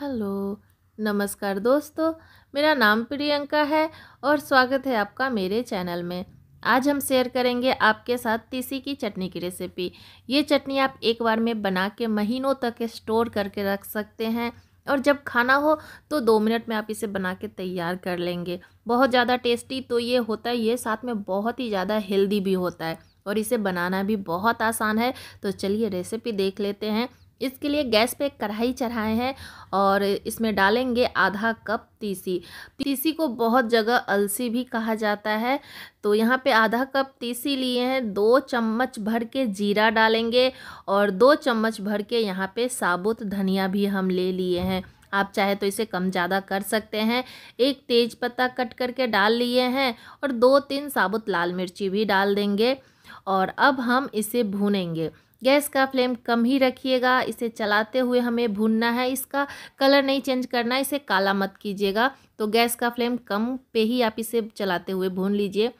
hello नमस्कार दोस्तों मेरा नाम प्रियंका है और स्वागत है आपका मेरे चैनल में आज हम शेयर करेंगे आपके साथ तीसी की चटनी की रेसिपी ये चटनी आप एक बार में बना के महीनों तक स्टोर करके रख सकते हैं और जब खाना हो तो दो मिनट में आप इसे बना के तैयार कर लेंगे बहुत ज़्यादा टेस्टी तो ये होता है ये साथ में बहुत ही ज़्यादा हेल्दी भी होता है और इसे बनाना भी बहुत आसान है तो चलिए रेसिपी देख लेते हैं इसके लिए गैस पे कढ़ाई चढ़ाए हैं और इसमें डालेंगे आधा कप तीसी तीसी को बहुत जगह अलसी भी कहा जाता है तो यहाँ पे आधा कप तीसी लिए हैं दो चम्मच भर के जीरा डालेंगे और दो चम्मच भर के यहाँ पे साबुत धनिया भी हम ले लिए हैं आप चाहे तो इसे कम ज़्यादा कर सकते हैं एक तेज पत्ता कट करके डाल लिए हैं और दो तीन साबुत लाल मिर्ची भी डाल देंगे और अब हम इसे भूनेंगे गैस का फ्लेम कम ही रखिएगा इसे चलाते हुए हमें भूनना है इसका कलर नहीं चेंज करना इसे काला मत कीजिएगा तो गैस का फ्लेम कम पे ही आप इसे चलाते हुए भून लीजिए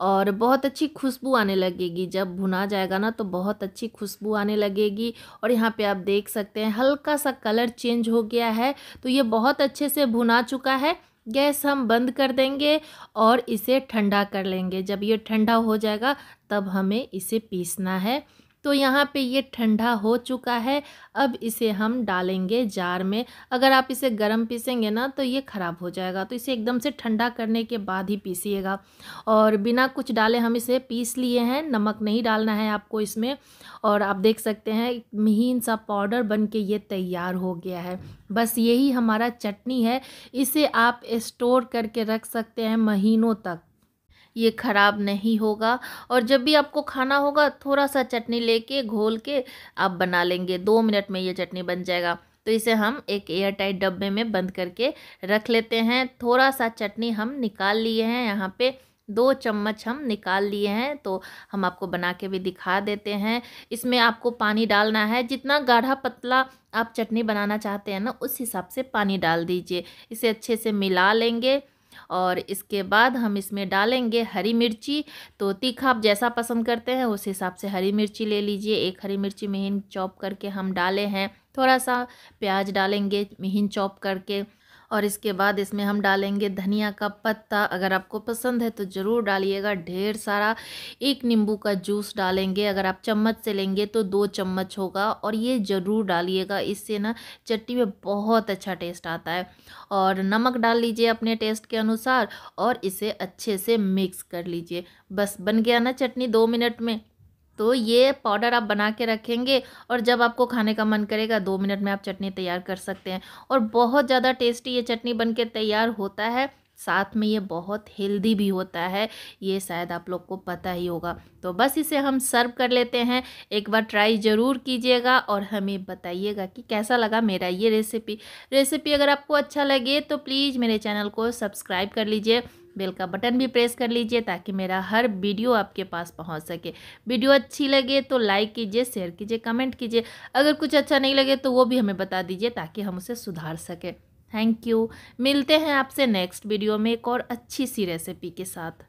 और बहुत अच्छी खुशबू आने लगेगी जब भुना जाएगा ना तो बहुत अच्छी खुशबू आने लगेगी और यहाँ पे आप देख सकते हैं हल्का सा कलर चेंज हो गया है तो ये बहुत अच्छे से भुना चुका है गैस हम बंद कर देंगे और इसे ठंडा कर लेंगे जब ये ठंडा हो जाएगा तब हमें इसे पीसना है तो यहाँ पे ये ठंडा हो चुका है अब इसे हम डालेंगे जार में अगर आप इसे गर्म पीसेंगे ना तो ये ख़राब हो जाएगा तो इसे एकदम से ठंडा करने के बाद ही पीसीएगा और बिना कुछ डाले हम इसे पीस लिए हैं नमक नहीं डालना है आपको इसमें और आप देख सकते हैं महीन सा पाउडर बन के ये तैयार हो गया है बस यही हमारा चटनी है इसे आप इस्टोर करके रख सकते हैं महीनों तक ये ख़राब नहीं होगा और जब भी आपको खाना होगा थोड़ा सा चटनी लेके घोल के आप बना लेंगे दो मिनट में ये चटनी बन जाएगा तो इसे हम एक एयर टाइट डब्बे में बंद करके रख लेते हैं थोड़ा सा चटनी हम निकाल लिए हैं यहाँ पे दो चम्मच हम निकाल लिए हैं तो हम आपको बना के भी दिखा देते हैं इसमें आपको पानी डालना है जितना गाढ़ा पतला आप चटनी बनाना चाहते हैं ना उस हिसाब से पानी डाल दीजिए इसे अच्छे से मिला लेंगे और इसके बाद हम इसमें डालेंगे हरी मिर्ची तो तीखा आप जैसा पसंद करते हैं उस हिसाब से हरी मिर्ची ले लीजिए एक हरी मिर्ची महीन चॉप करके हम डाले हैं थोड़ा सा प्याज डालेंगे महीन चॉप करके और इसके बाद इसमें हम डालेंगे धनिया का पत्ता अगर आपको पसंद है तो ज़रूर डालिएगा ढेर सारा एक नींबू का जूस डालेंगे अगर आप चम्मच से लेंगे तो दो चम्मच होगा और ये ज़रूर डालिएगा इससे ना चटनी में बहुत अच्छा टेस्ट आता है और नमक डाल लीजिए अपने टेस्ट के अनुसार और इसे अच्छे से मिक्स कर लीजिए बस बन गया ना चटनी दो मिनट में तो ये पाउडर आप बना के रखेंगे और जब आपको खाने का मन करेगा दो मिनट में आप चटनी तैयार कर सकते हैं और बहुत ज़्यादा टेस्टी ये चटनी बन तैयार होता है साथ में ये बहुत हेल्दी भी होता है ये शायद आप लोग को पता ही होगा तो बस इसे हम सर्व कर लेते हैं एक बार ट्राई ज़रूर कीजिएगा और हमें बताइएगा कि कैसा लगा मेरा ये रेसिपी रेसिपी अगर आपको अच्छा लगे तो प्लीज़ मेरे चैनल को सब्सक्राइब कर लीजिए बेल का बटन भी प्रेस कर लीजिए ताकि मेरा हर वीडियो आपके पास पहुंच सके वीडियो अच्छी लगे तो लाइक कीजिए शेयर कीजिए कमेंट कीजिए अगर कुछ अच्छा नहीं लगे तो वो भी हमें बता दीजिए ताकि हम उसे सुधार सकें थैंक यू मिलते हैं आपसे नेक्स्ट वीडियो में एक और अच्छी सी रेसिपी के साथ